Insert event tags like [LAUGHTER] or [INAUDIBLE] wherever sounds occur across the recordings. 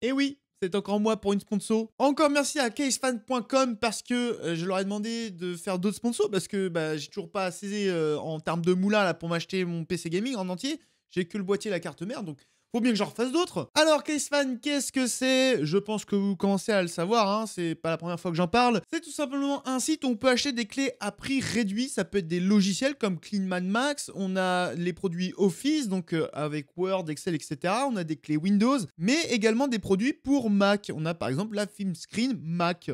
Et eh oui, c'est encore moi pour une sponsor. Encore merci à casefan.com parce que euh, je leur ai demandé de faire d'autres sponsors parce que bah, j'ai toujours pas assez euh, en termes de moulin là pour m'acheter mon PC gaming en entier. J'ai que le boîtier et la carte mère donc faut bien que j'en refasse d'autres. Alors, CaseFan, qu'est-ce que c'est Je pense que vous commencez à le savoir, hein, c'est pas la première fois que j'en parle. C'est tout simplement un site où on peut acheter des clés à prix réduit. Ça peut être des logiciels comme CleanMan Max, on a les produits Office, donc euh, avec Word, Excel, etc. On a des clés Windows, mais également des produits pour Mac. On a par exemple la film screen Mac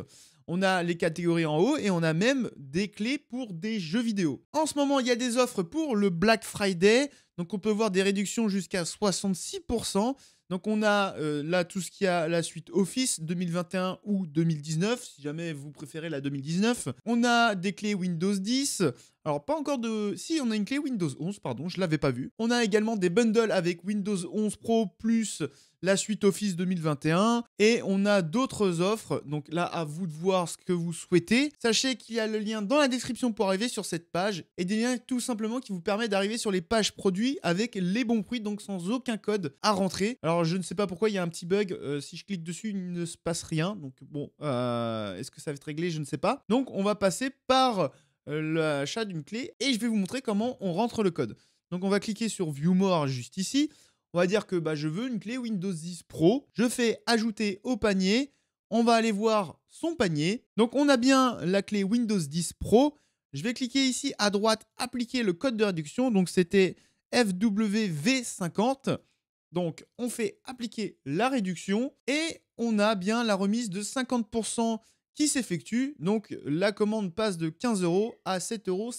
on a les catégories en haut et on a même des clés pour des jeux vidéo. En ce moment, il y a des offres pour le Black Friday, donc on peut voir des réductions jusqu'à 66%. Donc on a euh, là tout ce qui a la suite Office 2021 ou 2019, si jamais vous préférez la 2019. On a des clés Windows 10, alors pas encore de... Si, on a une clé Windows 11, pardon, je l'avais pas vu. On a également des bundles avec Windows 11 Pro plus la suite Office 2021 et on a d'autres offres. Donc là, à vous de voir ce que vous souhaitez. Sachez qu'il y a le lien dans la description pour arriver sur cette page et des liens tout simplement qui vous permettent d'arriver sur les pages produits avec les bons prix, donc sans aucun code à rentrer. Alors je ne sais pas pourquoi il y a un petit bug. Euh, si je clique dessus, il ne se passe rien. Donc bon, euh, est-ce que ça va être réglé Je ne sais pas. Donc on va passer par euh, l'achat d'une clé et je vais vous montrer comment on rentre le code. Donc on va cliquer sur View More juste ici. On va dire que bah, je veux une clé Windows 10 Pro. Je fais ajouter au panier. On va aller voir son panier. Donc on a bien la clé Windows 10 Pro. Je vais cliquer ici à droite, appliquer le code de réduction. Donc c'était FWV50. Donc on fait appliquer la réduction et on a bien la remise de 50% qui s'effectue. Donc la commande passe de 15 euros à 7,58 euros.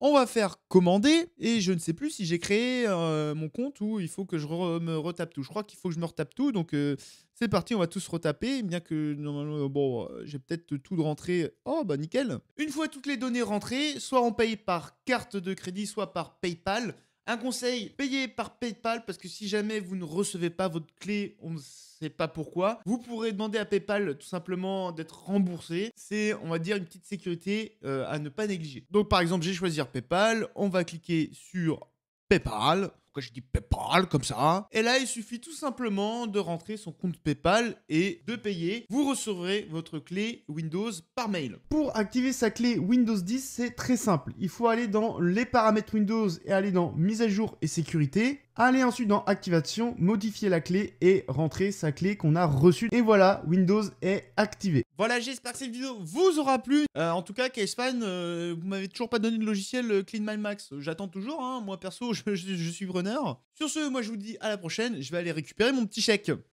On va faire commander et je ne sais plus si j'ai créé euh, mon compte ou il faut que je me retape tout. Je crois qu'il faut que je me retape tout. Donc euh, c'est parti, on va tous retaper. Bien que normalement euh, bon, j'ai peut-être tout de rentré. Oh bah nickel. Une fois toutes les données rentrées, soit on paye par carte de crédit, soit par PayPal. Un conseil, payez par PayPal parce que si jamais vous ne recevez pas votre clé, on ne sait pas pourquoi, vous pourrez demander à PayPal tout simplement d'être remboursé. C'est, on va dire, une petite sécurité euh, à ne pas négliger. Donc par exemple, j'ai choisi PayPal, on va cliquer sur PayPal. Pourquoi je dis PayPal comme ça hein Et là, il suffit tout simplement de rentrer son compte PayPal et de payer. Vous recevrez votre clé Windows par mail. Pour activer sa clé Windows 10, c'est très simple. Il faut aller dans les paramètres Windows et aller dans mise à jour et sécurité. Aller ensuite dans activation, modifier la clé et rentrer sa clé qu'on a reçue. Et voilà, Windows est activé. Voilà, j'espère que cette vidéo vous aura plu. Euh, en tout cas, Casepan, vous euh, vous m'avez toujours pas donné le logiciel euh, Clean Max. J'attends toujours, hein. moi perso, [LAUGHS] je, je suis preneur. Sur ce, moi je vous dis à la prochaine. Je vais aller récupérer mon petit chèque.